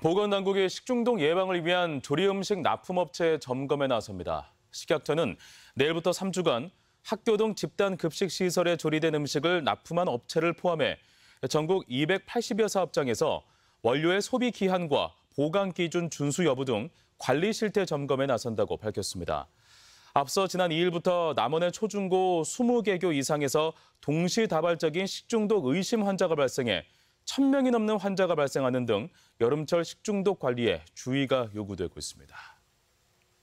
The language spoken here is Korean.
보건당국이 식중독 예방을 위한 조리음식 납품업체 점검에 나섭니다. 식약처는 내일부터 3주간 학교 등 집단 급식 시설에 조리된 음식을 납품한 업체를 포함해 전국 280여 사업장에서 원료의 소비 기한과 보관 기준 준수 여부 등 관리 실태 점검에 나선다고 밝혔습니다. 앞서 지난 2일부터 남원의 초중고 20개 교 이상에서 동시다발적인 식중독 의심 환자가 발생해 1000명이 넘는 환자가 발생하는 등 여름철 식중독 관리에 주의가 요구되고 있습니다.